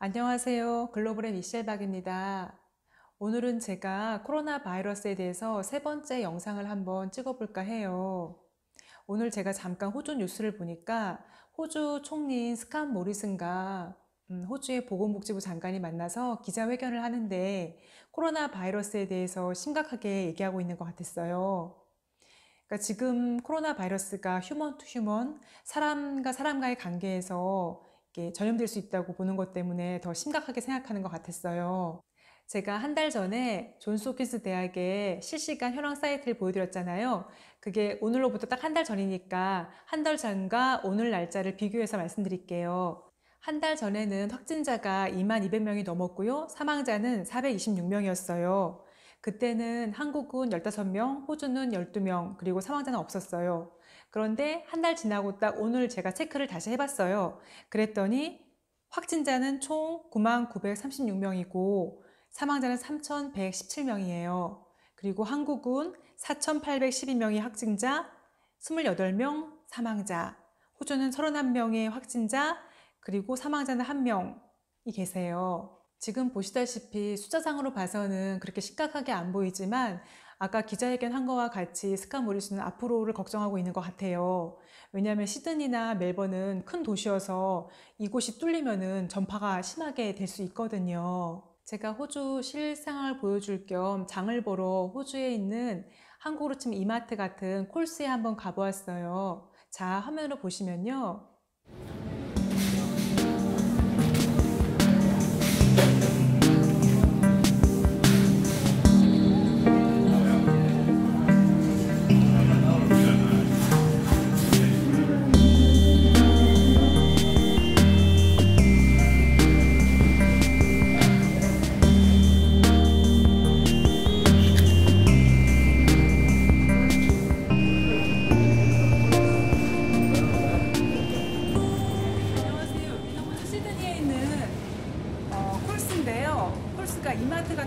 안녕하세요. 글로벌의 미셸 박입니다. 오늘은 제가 코로나 바이러스에 대해서 세 번째 영상을 한번 찍어볼까 해요. 오늘 제가 잠깐 호주 뉴스를 보니까 호주 총리인 스칸 모리슨과 음, 호주의 보건복지부 장관이 만나서 기자회견을 하는데 코로나 바이러스에 대해서 심각하게 얘기하고 있는 것 같았어요. 그러니까 지금 코로나 바이러스가 휴먼 투 휴먼, 사람과 사람과의 관계에서 전염될 수 있다고 보는 것 때문에 더 심각하게 생각하는 것 같았어요. 제가 한 달 전에 존스홉킨스 대학의 실시간 현황 사이트를 보여드렸잖아요. 그게 오늘로부터 딱 한 달 전이니까 한 달 전과 오늘 날짜를 비교해서 말씀드릴게요. 한 달 전에는 확진자가 2만 200명이 넘었고요. 사망자는 426명이었어요. 그때는 한국은 15명, 호주는 12명, 그리고 사망자는 없었어요. 그런데 한 달 지나고 딱 오늘 제가 체크를 다시 해봤어요. 그랬더니 확진자는 총 99,936명이고 사망자는 3,117명이에요. 그리고 한국은 4 8 1 2명이 확진자, 28명 사망자, 호주는 31명의 확진자, 그리고 사망자는 1명이 계세요. 지금 보시다시피 숫자상으로 봐서는 그렇게 심각하게 안 보이지만 아까 기자회견 한 거와 같이 스카 모리스는 앞으로를 걱정하고 있는 것 같아요. 왜냐하면 시드니나 멜버는 큰 도시여서 이곳이 뚫리면은 전파가 심하게 될 수 있거든요. 제가 호주 실상을 보여줄 겸 장을 보러 호주에 있는 한국으로 치면 이마트 같은 콜스에 한번 가보았어요. 자, 화면으로 보시면요.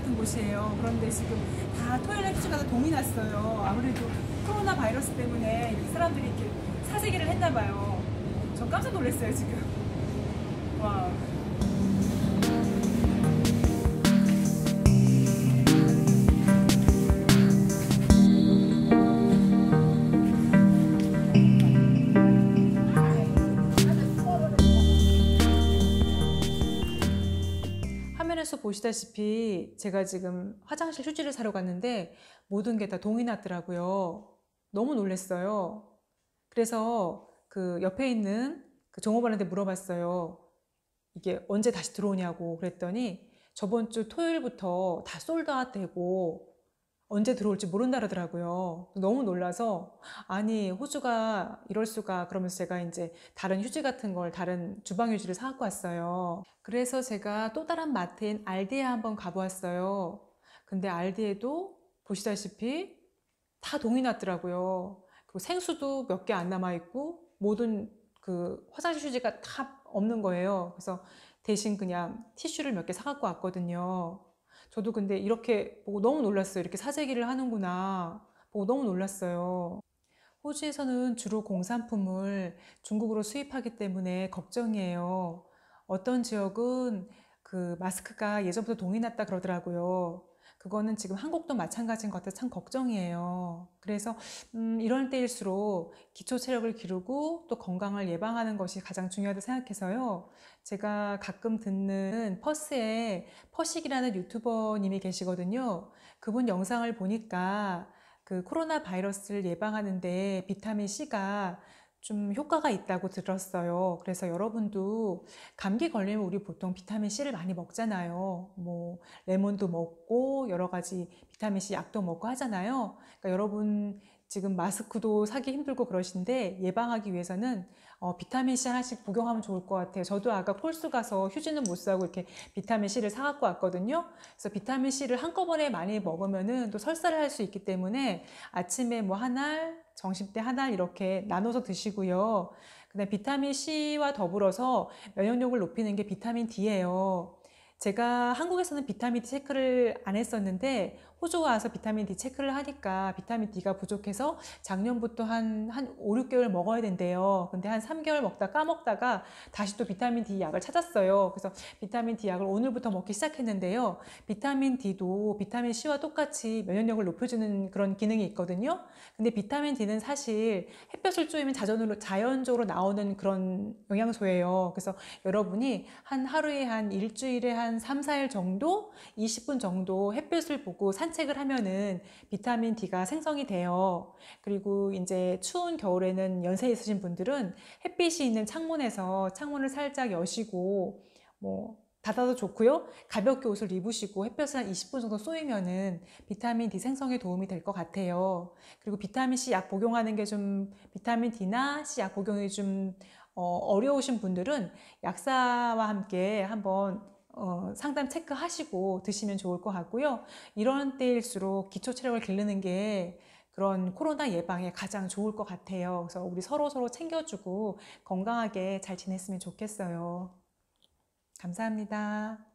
같은 곳이에요. 그런데 지금 다 토요일 날휴가가 동이 났어요. 아무래도 코로나 바이러스 때문에 사람들이 이렇게 사재기를 했나 봐요. 저 깜짝 놀랐어요, 지금. 와. 화면에서 보시다시피 제가 지금 화장실 휴지를 사러 갔는데 모든 게 다 동이 났더라고요. 너무 놀랐어요. 그래서 그 옆에 있는 그 종업원한테 물어봤어요. 이게 언제 다시 들어오냐고 그랬더니 저번 주 토요일부터 다 솔드아웃 되고 언제 들어올지 모른다 그더라고요 너무 놀라서 아니 호주가 이럴 수가 그러면서 제가 이제 다른 휴지 같은 걸 다른 주방 휴지를 사갖고 왔어요. 그래서 제가 또 다른 마트인 알디에 한번 가보았어요. 근데 알디에도 보시다시피 다 동이 났더라고요. 그리고 생수도 몇 개 안 남아 있고 모든 그 화장실 휴지가 다 없는 거예요. 그래서 대신 그냥 티슈를 몇 개 사갖고 왔거든요. 저도 근데 이렇게 보고 너무 놀랐어요. 이렇게 사재기를 하는구나. 보고 너무 놀랐어요. 호주에서는 주로 공산품을 중국으로 수입하기 때문에 걱정이에요. 어떤 지역은 그 마스크가 예전부터 동이 났다 그러더라고요. 그거는 지금 한국도 마찬가지인 것 같아서 참 걱정이에요. 그래서 음, 이런 때일수록 기초 체력을 기르고 또 건강을 예방하는 것이 가장 중요하다 고 생각해서요. 제가 가끔 듣는 퍼스에 퍼식이라는 유튜버님이 계시거든요. 그분 영상을 보니까 그 코로나 바이러스를 예방하는데 비타민 C가 좀 효과가 있다고 들었어요. 그래서 여러분도 감기 걸리면 우리 보통 비타민 C를 많이 먹잖아요. 뭐 레몬도 먹고 여러 가지 비타민 C 약도 먹고 하잖아요. 그러니까 여러분 지금 마스크도 사기 힘들고 그러신데 예방하기 위해서는 어, 비타민 C 하나씩 복용하면 좋을 것 같아요. 저도 아까 콜스 가서 휴지는 못 사고 이렇게 비타민 C를 사갖고 왔거든요. 그래서 비타민 C를 한꺼번에 많이 먹으면은 또 설사를 할 수 있기 때문에 아침에 뭐 한 알, 정심 때 하나 이렇게 나눠서 드시고요. 그다음 비타민 C와 더불어서 면역력을 높이는 게 비타민 D예요. 제가 한국에서는 비타민 D 체크를 안 했었는데 호주와 와서 비타민 D 체크를 하니까 비타민 D가 부족해서 작년부터 한, 한 5, 6개월 먹어야 된대요. 근데 한 3개월 먹다 까먹다가 다시 또 비타민 D 약을 찾았어요. 그래서 비타민 D 약을 오늘부터 먹기 시작했는데요. 비타민 D도 비타민 C와 똑같이 면역력을 높여주는 그런 기능이 있거든요. 근데 비타민 D는 사실 햇볕을 쬐면 자전으로, 자연적으로 나오는 그런 영양소예요. 그래서 여러분이 한 하루에 한 일주일에 한 3, 4일 정도 20분 정도 햇볕을 보고 산 산책을 하면은 비타민 D가 생성이 돼요. 그리고 이제 추운 겨울에는 연세 있으신 분들은 햇빛이 있는 창문에서 창문을 살짝 여시고 뭐 닫아도 좋고요. 가볍게 옷을 입으시고 햇볕을 한 20분 정도 쏘이면은 비타민 D 생성에 도움이 될 것 같아요. 그리고 비타민 C 약 복용하는 게 좀 비타민 D나 C 약 복용이 좀 어, 어려우신 분들은 약사와 함께 한번 어, 상담 체크하시고 드시면 좋을 것 같고요. 이런 때일수록 기초 체력을 기르는 게 그런 코로나 예방에 가장 좋을 것 같아요. 그래서 우리 서로 서로 챙겨주고 건강하게 잘 지냈으면 좋겠어요. 감사합니다.